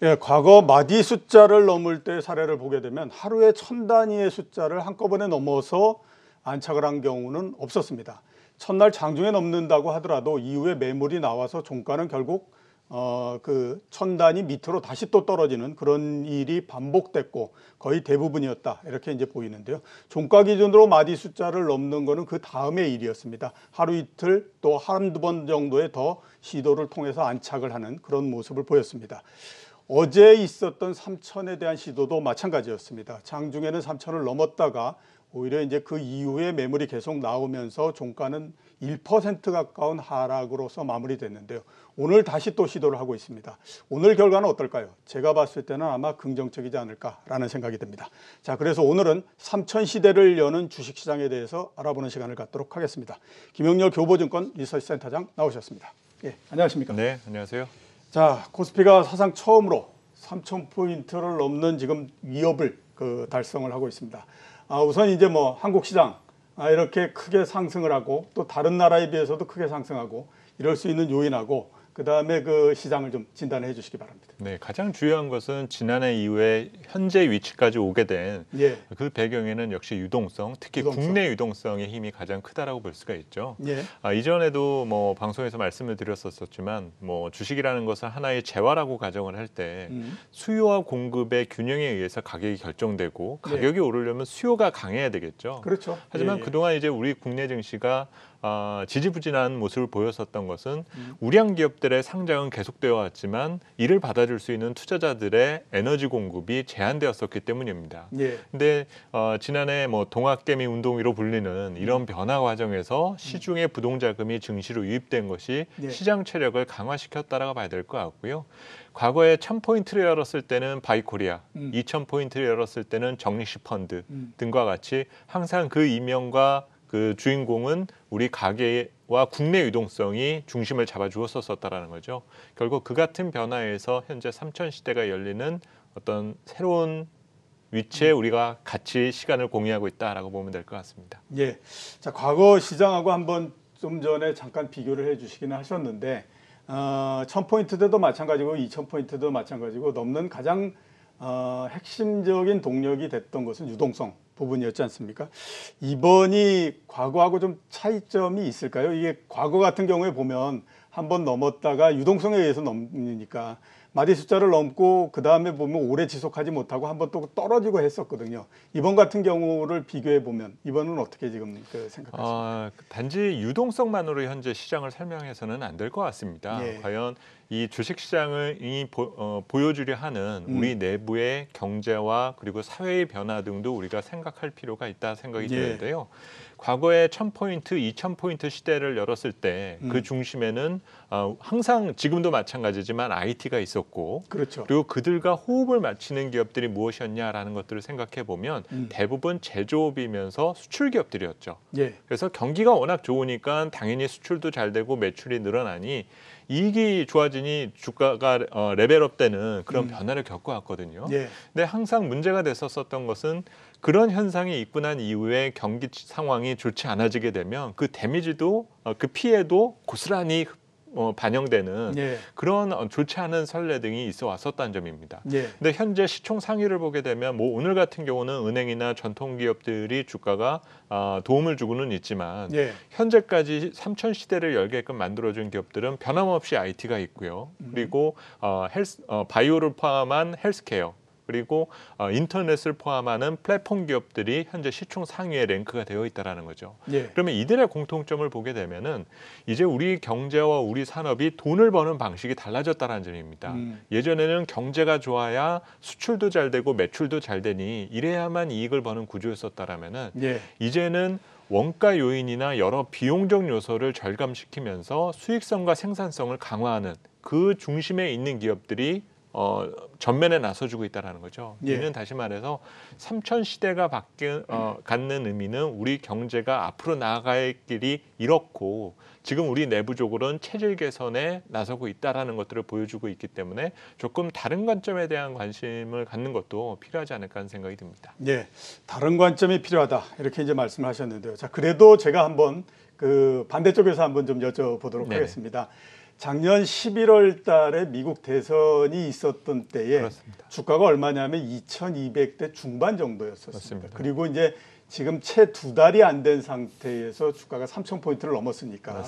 예, 과거 마디 숫자를 넘을 때 사례를 보게 되면 하루에 천 단위의 숫자를 한꺼번에 넘어서 안착을 한 경우는 없었습니다. 첫날 장중에 넘는다고 하더라도 이후에 매물이 나와서 종가는 결국 어, 그 천 단위 밑으로 다시 또 떨어지는 그런 일이 반복됐고 거의 대부분이었다 이렇게 이제 보이는데요. 종가 기준으로 마디 숫자를 넘는 거는 그 다음의 일이었습니다. 하루 이틀 또 한두 번 정도의 더 시도를 통해서 안착을 하는 그런 모습을 보였습니다. 어제 있었던 삼천에 대한 시도도 마찬가지였습니다. 장중에는 삼천을 넘었다가 오히려 이제 그 이후에 매물이 계속 나오면서 종가는 1% 가까운 하락으로서 마무리됐는데요. 오늘 다시 또 시도를 하고 있습니다. 오늘 결과는 어떨까요? 제가 봤을 때는 아마 긍정적이지 않을까라는 생각이 듭니다. 자, 그래서 오늘은 삼천 시대를 여는 주식시장에 대해서 알아보는 시간을 갖도록 하겠습니다. 김영렬 교보증권 리서치센터장 나오셨습니다. 예, 안녕하십니까? 네, 안녕하세요. 자, 코스피가 사상 처음으로 3,000포인트를 넘는 지금 위협을 그 달성을 하고 있습니다. 아, 우선 이제 뭐 한국 시장 아, 이렇게 크게 상승을 하고 또 다른 나라에 비해서도 크게 상승하고 이럴 수 있는 요인하고 그다음에 그 시장을 좀 진단해 주시기 바랍니다. 네, 가장 중요한 것은 지난해 이후에 현재 위치까지 오게 된그 예. 그 배경에는 역시 유동성, 특히 유동성. 국내 유동성의 힘이 가장 크다라고 볼 수가 있죠. 예. 아, 이전에도 뭐 방송에서 말씀을 드렸었었지만 뭐 주식이라는 것을 하나의 재화라고 가정을 할때 음. 수요와 공급의 균형에 의해서 가격이 결정되고 예. 가격이 예. 오르려면 수요가 강해야 되겠죠. 그렇죠. 하지만 예, 예. 그동안 이제 우리 국내 증시가 어, 지지부진한 모습을 보였었던 것은 음. 우량 기업들의 상장은 계속되어 왔지만 이를 받아줄 수 있는 투자자들의 에너지 공급이 제한되었었기 때문입니다. 그런데 예. 어, 지난해 뭐 동학개미 운동위로 불리는 이런 음. 변화 과정에서 음. 시중의 부동자금이 증시로 유입된 것이 예. 시장 체력을 강화시켰다라고 봐야 될 것 같고요. 과거에 1 0 0 0포인트를 열었을 때는 바이코리아, 2 0 0 0 포인트를 열었을 때는 정리시 펀드 음. 등과 같이 항상 그 이명과 그 주인공은 우리 가게와 국내 유동성이 중심을 잡아주었었다라는 거죠. 결국 그 같은 변화에서 현재 삼천 시대가 열리는 어떤 새로운 위치에 음. 우리가 같이 시간을 공유하고 있다라고 보면 될 것 같습니다. 예, 자 과거 시장하고 한번 좀 전에 잠깐 비교를 해주시기는 하셨는데 어, 1000포인트대도 마찬가지고 2000포인트도 마찬가지고 넘는 가장 어, 핵심적인 동력이 됐던 것은 유동성 부분이었지 않습니까? 이번이 과거하고 좀 차이점이 있을까요? 이게 과거 같은 경우에 보면 한 번 넘었다가 유동성에 의해서 넘으니까 마디 숫자를 넘고 그 다음에 보면 오래 지속하지 못하고 한번 또 떨어지고 했었거든요. 이번 같은 경우를 비교해 보면 이번은 어떻게 지금 그 생각하십니까? 어, 그 단지 유동성만으로 현재 시장을 설명해서는 안 될 것 같습니다. 예. 과연 이 주식시장이 을 보, 어, 보여주려 하는 음. 우리 음. 내부의 경제와 그리고 사회의 변화 등도 우리가 생각할 필요가 있다 생각이 예. 드는데요. 과거에 천포인트 이천 포인트 시대를 열었을 때그 음. 중심에는 어, 항상 지금도 마찬가지지만 IT가 있었고 그렇죠. 그리고 그들과 호흡을 맞추는 기업들이 무엇이었냐라는 것들을 생각해 보면 음. 대부분 제조업이면서 수출 기업들이었죠. 예. 그래서 경기가 워낙 좋으니까 당연히 수출도 잘 되고 매출이 늘어나니 이익이 좋아지니 주가가 어, 레벨업 되는 그런 음. 변화를 겪어왔거든요. 예. 근데 항상 문제가 됐었었던 것은 그런 현상이 있고 난 이후에 경기 상황이 좋지 않아지게 되면 그 데미지도 어, 그 피해도 고스란히 어, 반영되는 예. 그런 어, 좋지 않은 선례 등이 있어 왔었다는 점입니다. 그런데 예. 현재 시총 상위를 보게 되면 뭐 오늘 같은 경우는 은행이나 전통 기업들이 주가가 어, 도움을 주고는 있지만 예. 현재까지 삼천 시대를 열게끔 만들어준 기업들은 변함없이 IT가 있고요. 음. 그리고 어, 헬스, 어, 바이오를 포함한 헬스케어 그리고 어, 인터넷을 포함하는 플랫폼 기업들이 현재 시총 상위에 랭크가 되어 있다라는 거죠. 예. 그러면 이들의 공통점을 보게 되면은 이제 우리 경제와 우리 산업이 돈을 버는 방식이 달라졌다는 점입니다. 음. 예전에는 경제가 좋아야 수출도 잘 되고 매출도 잘 되니 이래야만 이익을 버는 구조였었다라면은 예. 이제는 원가 요인이나 여러 비용적 요소를 절감시키면서 수익성과 생산성을 강화하는 그 중심에 있는 기업들이 어, 전면에 나서주고 있다라는 거죠. 예. 이는 다시 말해서 삼천 시대가 바뀐 어, 갖는 의미는 우리 경제가 앞으로 나아갈 길이 이렇고 지금 우리 내부적으로는 체질 개선에 나서고 있다라는 것들을 보여주고 있기 때문에 조금 다른 관점에 대한 관심을 갖는 것도 필요하지 않을까 하는 생각이 듭니다. 예, 다른 관점이 필요하다 이렇게 이제 말씀하셨는데요. 자, 그래도 제가 한번 그 반대쪽에서 한번 좀 여쭤보도록 네 하겠습니다. 작년 11월 달에 미국 대선이 있었던 때에 그렇습니다. 주가가 얼마냐면 2200대 중반 정도였었습니다. 그리고 이제 지금 채 두 달이 안 된 상태에서 주가가 3,000포인트를 넘었으니까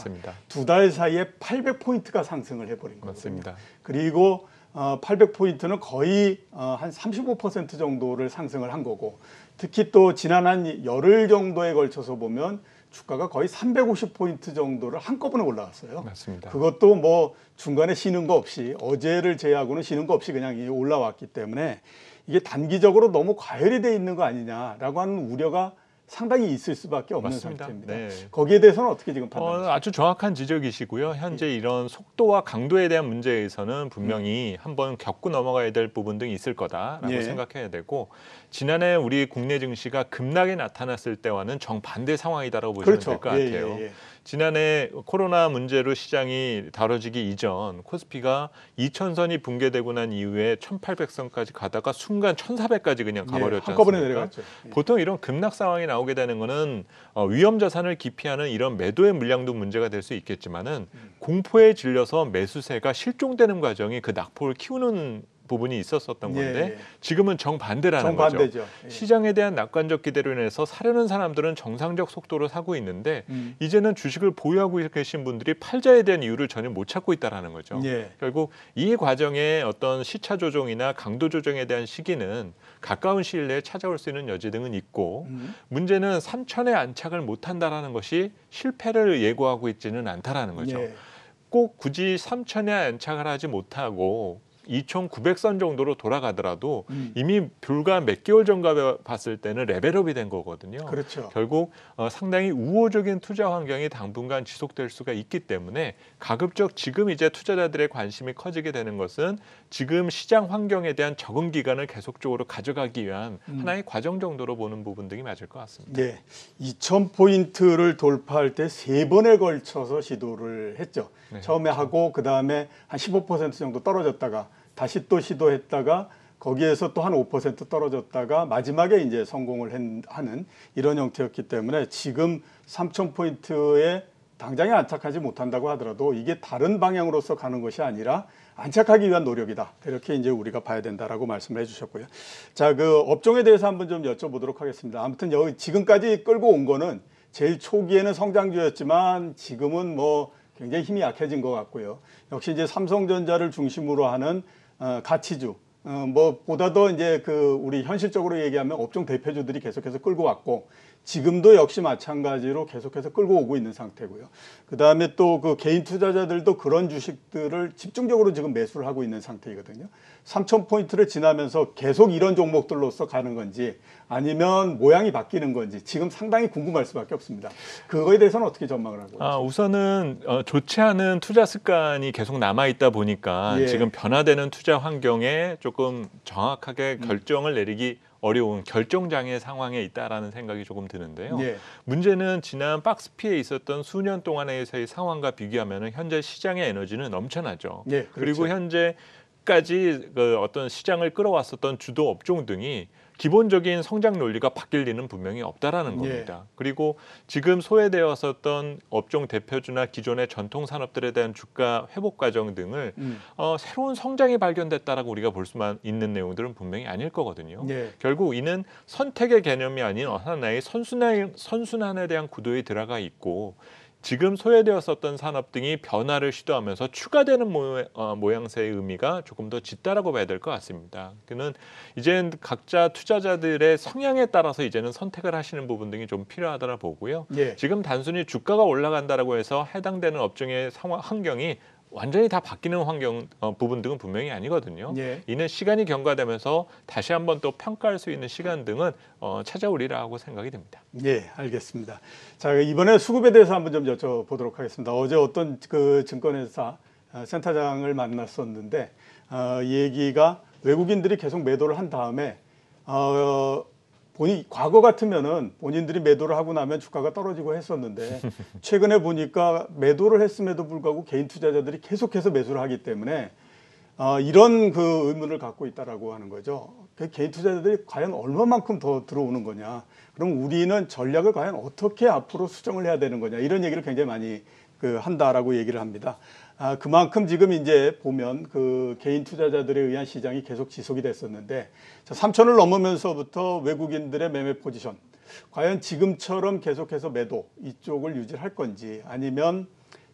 두 달 사이에 800포인트가 상승을 해버린 거죠. 습니다 그리고 어, 800포인트는 거의 어, 한35% 정도를 상승을 한 거고 특히 또 지난 한 열흘 정도에 걸쳐서 보면 주가가 거의 350포인트 정도를 한꺼번에 올라갔어요. 맞습니다. 그것도 뭐 중간에 쉬는 거 없이 어제를 제외하고는 쉬는 거 없이 그냥 올라왔기 때문에 이게 단기적으로 너무 과열이 돼 있는 거 아니냐라고 하는 우려가 상당히 있을 수밖에 없는 맞습니다. 상태입니다. 네. 거기에 대해서는 어떻게 지금 판단하십니까? 어, 아주 정확한 지적이시고요. 현재 예. 이런 속도와 강도에 대한 문제에서는 분명히 음. 한번 겪고 넘어가야 될 부분 등이 있을 거다라고 예. 생각해야 되고 지난해 우리 국내 증시가 급락에 나타났을 때와는 정반대 상황이다라고 보시면 그렇죠. 될것 예, 같아요. 예, 예. 지난해 코로나 문제로 시장이 다뤄지기 이전 코스피가 2천선이 붕괴되고 난 이후에 1,800선까지 가다가 순간 1,400까지 그냥 가버렸잖 예, 한꺼번에 내려갔죠. 예. 보통 이런 급락 상황이 나오게 되는 거는 어, 위험 자산을 기피하는 이런 매도의 물량도 문제가 될 수 있겠지만은 음. 공포에 질려서 매수세가 실종되는 과정이 그 낙폭을 키우는 부분이 있었었던 예, 건데 예. 지금은 정반대라는 정반대죠. 거죠. 예. 시장에 대한 낙관적 기대로 인해서 사려는 사람들은 정상적 속도로 사고 있는데 음. 이제는 주식을 보유하고 계신 분들이 팔자에 대한 이유를 전혀 못 찾고 있다라는 거죠. 결국 이 과정에 어떤 시차 조정이나 강도 조정에 대한 시기는 가까운 시일 내에 찾아올 수 있는 여지 등은 있고 음. 문제는 삼천에 안착을 못한다라는 것이 실패를 예고하고 있지는 않다라는 거죠. 예. 꼭 굳이 삼천에 안착을 하지 못하고 2,900선 정도로 돌아가더라도 음. 이미 불과 몇 개월 전과 봤을 때는 레벨업이 된 거거든요. 그렇죠. 결국 어, 상당히 우호적인 투자 환경이 당분간 지속될 수가 있기 때문에 가급적 지금 이제 투자자들의 관심이 커지게 되는 것은 지금 시장 환경에 대한 적응 기간을 계속적으로 가져가기 위한 음. 하나의 과정 정도로 보는 부분 등이 맞을 것 같습니다. 네, 2,000포인트를 돌파할 때 세 번에 걸쳐서 시도를 했죠. 네. 처음에 그렇죠. 하고 그 다음에 한 15% 정도 떨어졌다가 다시 또 시도했다가 거기에서 또 한 5% 떨어졌다가 마지막에 이제 성공을 하는 이런 형태였기 때문에 지금 3,000포인트에 당장에 안착하지 못한다고 하더라도 이게 다른 방향으로서 가는 것이 아니라 안착하기 위한 노력이다. 이렇게 이제 우리가 봐야 된다라고 말씀을 해주셨고요. 자, 그 업종에 대해서 한번 좀 여쭤보도록 하겠습니다. 아무튼 여기 지금까지 끌고 온 거는 제일 초기에는 성장주였지만 지금은 뭐 굉장히 힘이 약해진 것 같고요. 역시 이제 삼성전자를 중심으로 하는 어, 가치주 어, 뭐 보다 더 이제 그 우리 현실적으로 얘기하면 업종 대표주들이 계속해서 끌고 왔고 지금도 역시 마찬가지로 계속해서 끌고 오고 있는 상태고요. 그다음에 또 그 개인 투자자들도 그런 주식들을 집중적으로 지금 매수를 하고 있는 상태이거든요. 3천 포인트를 지나면서 계속 이런 종목들로서 가는 건지 아니면 모양이 바뀌는 건지 지금 상당히 궁금할 수밖에 없습니다. 그거에 대해서는 어떻게 전망을 하고 있습니까? 아, 우선은 어, 좋지 않은 투자 습관이 계속 남아 있다 보니까 예. 지금 변화되는 투자 환경에 좀 조금 정확하게 음. 결정을 내리기 어려운 결정장애 상황에 있다라는 생각이 조금 드는데요. 예. 문제는 지난 박스 피에 있었던 수년 동안에서의 상황과 비교하면 현재 시장의 에너지는 넘쳐나죠. 예, 그렇죠. 그리고 현재까지 그 어떤 시장을 끌어왔었던 주도 업종 등이 기본적인 성장 논리가 바뀔 리는 분명히 없다라는 예. 겁니다. 예. 그리고 지금 소외되었었던 업종 대표주나 기존의 전통 산업들에 대한 주가 회복 과정 등을 음. 어, 새로운 성장이 발견됐다라고 우리가 볼 수만 있는 내용들은 분명히 아닐 거거든요. 예. 결국 이는 선택의 개념이 아닌 하나의 선순환, 선순환에 대한 구도에 들어가 있고 지금 소외되었었던 산업 등이 변화를 시도하면서 추가되는 어, 모양새의 의미가 조금 더 짙다라고 봐야 될 것 같습니다. 그는 이제는 각자 투자자들의 성향에 따라서 이제는 선택을 하시는 부분 등이 좀필요하다고 보고요. 예. 지금 단순히 주가가 올라간다라고 해서 해당되는 업종의 상황 환경이 완전히 다 바뀌는 환경 어, 부분 등은 분명히 아니거든요. 예. 이는 시간이 경과되면서 다시 한번 또 평가할 수 있는 시간 등은 어, 찾아오리라고 생각이 됩니다. 예, 알겠습니다. 자 이번에 수급에 대해서 한번 좀 여쭤보도록 하겠습니다. 어제 어떤 그 증권회사 어, 센터장을 만났었는데 어, 얘기가 외국인들이 계속 매도를 한 다음에 어, 본인 과거 같으면은 본인들이 매도를 하고 나면 주가가 떨어지고 했었는데 최근에 보니까 매도를 했음에도 불구하고 개인 투자자들이 계속해서 매수를 하기 때문에 어, 이런 그 의문을 갖고 있다라고 하는 거죠. 그 개인 투자자들이 과연 얼마만큼 더 들어오는 거냐. 그럼 우리는 전략을 과연 어떻게 앞으로 수정을 해야 되는 거냐. 이런 얘기를 굉장히 많이 그 한다라고 얘기를 합니다. 아, 그만큼 지금 이제 보면 그 개인 투자자들에 의한 시장이 계속 지속이 됐었는데 자, 3천을 넘으면서부터 외국인들의 매매 포지션 과연 지금처럼 계속해서 매도 이쪽을 유지할 건지 아니면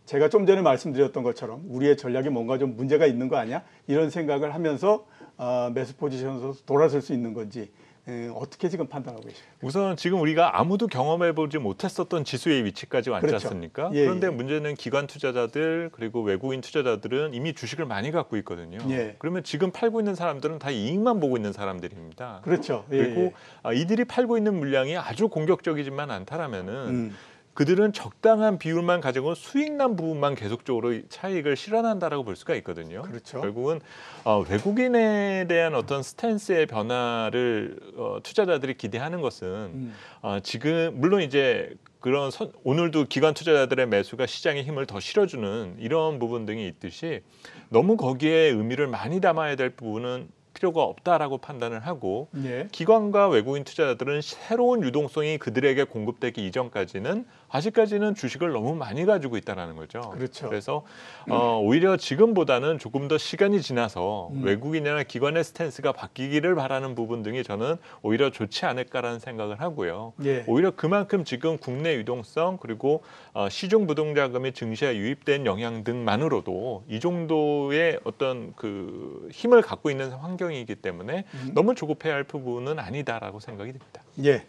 제가 좀 전에 말씀드렸던 것처럼 우리의 전략이 뭔가 좀 문제가 있는 거 아니야? 이런 생각을 하면서 어, 매수 포지션에서 돌아설 수 있는 건지 예, 어떻게 지금 판단하고 계십니까? 우선 지금 우리가 아무도 경험해보지 못했었던 지수의 위치까지 왔지 그렇죠. 않습니까? 예, 그런데 예. 문제는 기관 투자자들 그리고 외국인 투자자들은 이미 주식을 많이 갖고 있거든요. 예. 그러면 지금 팔고 있는 사람들은 다 이익만 보고 있는 사람들입니다. 그렇죠. 예, 그리고 예. 아, 이들이 팔고 있는 물량이 아주 공격적이지만 않다라면은 음. 그들은 적당한 비율만 가지고 수익난 부분만 계속적으로 차익을 실현한다라고 볼 수가 있거든요. 그렇죠. 결국은 어, 외국인에 대한 어떤 스탠스의 변화를 어, 투자자들이 기대하는 것은 음. 어, 지금 물론 이제 그런 선, 오늘도 기관 투자자들의 매수가 시장의 힘을 더 실어주는 이런 부분 등이 있듯이 너무 거기에 의미를 많이 담아야 될 부분은 필요가 없다라고 판단을 하고 예. 기관과 외국인 투자자들은 새로운 유동성이 그들에게 공급되기 이전까지는 아직까지는 주식을 너무 많이 가지고 있다라는 거죠. 그렇죠. 그래서 어, 오히려 지금보다는 조금 더 시간이 지나서 음. 외국인이나 기관의 스탠스가 바뀌기를 바라는 부분 등이 저는 오히려 좋지 않을까라는 생각을 하고요. 예. 오히려 그만큼 지금 국내 유동성 그리고 어, 시중 부동자금이 증시에 유입된 영향 등만으로도 이 정도의 어떤 그 힘을 갖고 있는 환경이기 때문에 음. 너무 조급해야 할 부분은 아니다라고 생각이 듭니다. 예.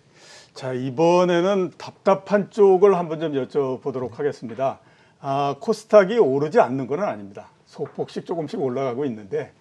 자 이번에는 답답한 쪽을 한번 좀 여쭤보도록 하겠습니다. 아, 코스닥이 오르지 않는 것은 아닙니다. 소폭씩 조금씩 올라가고 있는데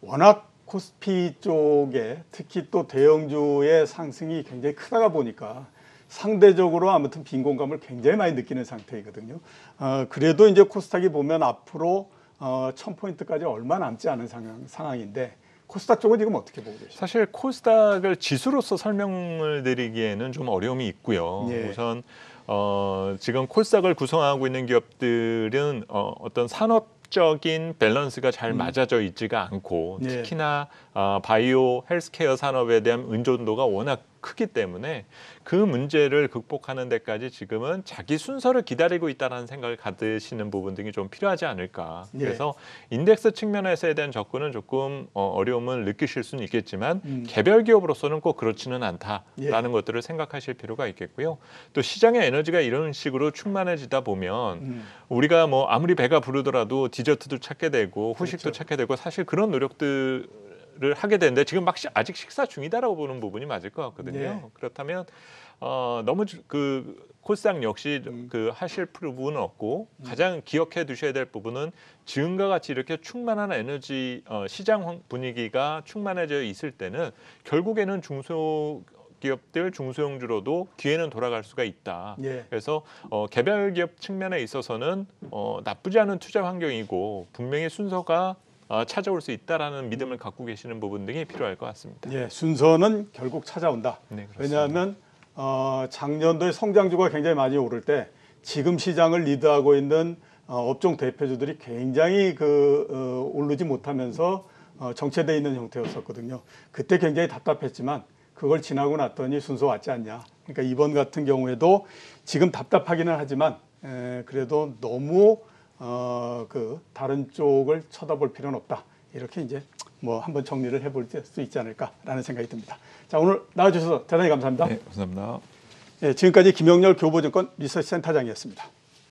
워낙 코스피 쪽에 특히 또 대형주의 상승이 굉장히 크다가 보니까 상대적으로 아무튼 빈곤감을 굉장히 많이 느끼는 상태이거든요. 어, 그래도 이제 코스닥이 보면 앞으로 어, 1000포인트까지 얼마 남지 않은 상황, 상황인데 코스닥 쪽은 지금 어떻게 보고 계십니까? 사실 코스닥을 지수로서 설명을 드리기에는 좀 어려움이 있고요. 예. 우선 어, 지금 코스닥을 구성하고 있는 기업들은 어, 어떤 산업 적인 밸런스가 잘 음. 맞아져 있지가 않고 예. 특히나 아, 바이오 헬스케어 산업에 대한 의존도가 워낙 크기 때문에 그 문제를 극복하는 데까지 지금은 자기 순서를 기다리고 있다는 생각을 가드시는 부분 등이 좀 필요하지 않을까. 네. 그래서 인덱스 측면에서에 대한 접근은 조금 어, 어려움을 느끼실 수는 있겠지만 음. 개별 기업으로서는 꼭 그렇지는 예. 않다라는 예. 것들을 생각하실 필요가 있겠고요. 또 시장의 에너지가 이런 식으로 충만해지다 보면 음. 우리가 뭐 아무리 배가 부르더라도 디저트도 찾게 되고 후식도 그렇죠. 찾게 되고 사실 그런 노력들 식사를 하게 되는데 지금 막 시, 아직 식사 중이다라고 보는 부분이 맞을 것 같거든요. 네. 그렇다면 어, 너무 그 코스닥 역시 음. 그 하실 부분은 없고 음. 가장 기억해 두셔야 될 부분은 지금과 같이 이렇게 충만한 에너지 어, 시장 분위기가 충만해져 있을 때는 결국에는 중소 기업들 중소형주로도 기회는 돌아갈 수가 있다. 예. 그래서 어, 개별 기업 측면에 있어서는 어, 나쁘지 않은 투자 환경이고 분명히 순서가 어, 찾아올 수 있다라는 믿음을 갖고 계시는 부분 등이 필요할 것 같습니다. 예, 순서는 결국 찾아온다. 네, 왜냐하면 어, 작년도에 성장주가 굉장히 많이 오를 때 지금 시장을 리드하고 있는 어, 업종 대표주들이 굉장히 그 어, 오르지 못하면서 어, 정체되어 있는 형태였었거든요. 그때 굉장히 답답했지만 그걸 지나고 났더니 순서 왔지 않냐. 그러니까 이번 같은 경우에도 지금 답답하기는 하지만 에, 그래도 너무 어, 그 다른 쪽을 쳐다볼 필요는 없다. 이렇게 이제 뭐 한번 정리를 해볼 수 있지 않을까라는 생각이 듭니다. 자 오늘 나와주셔서 대단히 감사합니다. 네, 감사합니다. 네, 지금까지 김영렬 교보증권 리서치 센터장이었습니다.